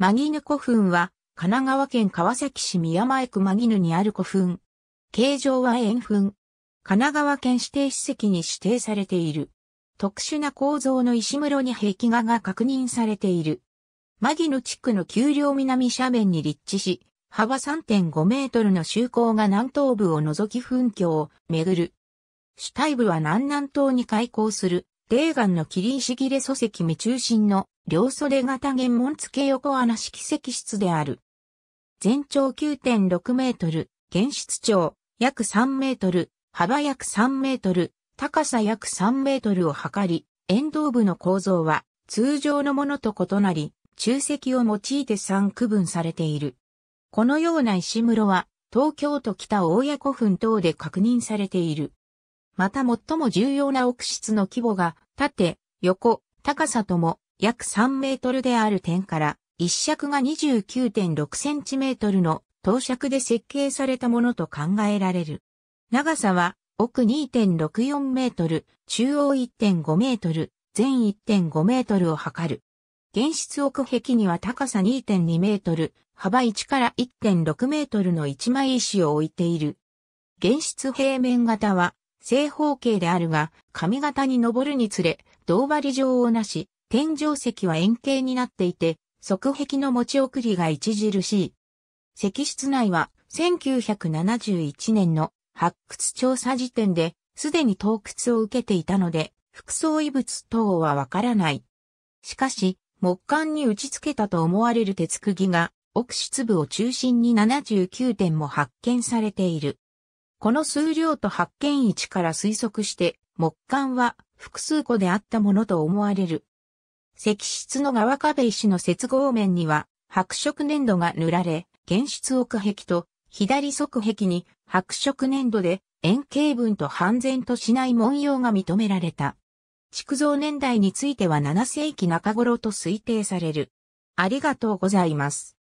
マギヌ古墳は、神奈川県川崎市宮前区マギヌにある古墳。形状は円墳。神奈川県指定史跡に指定されている。特殊な構造の石室に壁画が確認されている。マギヌ地区の丘陵南斜面に立地し、幅3.5メートルの周口が南東部を除き墳峡を巡る。主体部は南南東に開口する霊岩の切り石切れ礎石目中心の両袖型原門付横穴式石室である。全長9.6メートル、原室長約3メートル、幅約3メートル、高さ約3メートルを測り、沿道部の構造は通常のものと異なり、中石を用いて3区分されている。このような石室は東京都北大谷古墳等で確認されている。また最も重要な奥室の規模が、縦、横、高さとも約3メートルである点から、一尺が29.6センチメートルの等尺で設計されたものと考えられる。長さは奥2.64メートル、中央1.5メートル、全1.5メートルを測る。現室奥壁には高さ2.2メートル、幅1から1.6メートルの一枚石を置いている。現室平面型は正方形であるが、上型に登るにつれ、胴張状をなし、天井石は円形になっていて、側壁の持ち送りが著しい。石室内は、1971年の発掘調査時点で、すでに洞窟を受けていたので、服装遺物等はわからない。しかし、木管に打ち付けたと思われる鉄釘が、奥室部を中心に79点も発見されている。この数量と発見位置から推測して、木管は複数個であったものと思われる。石室の側壁石の接合面には白色粘土が塗られ、原質奥壁と左側壁に白色粘土で円形文と半然としない文様が認められた。築造年代については7世紀中頃と推定される。ありがとうございます。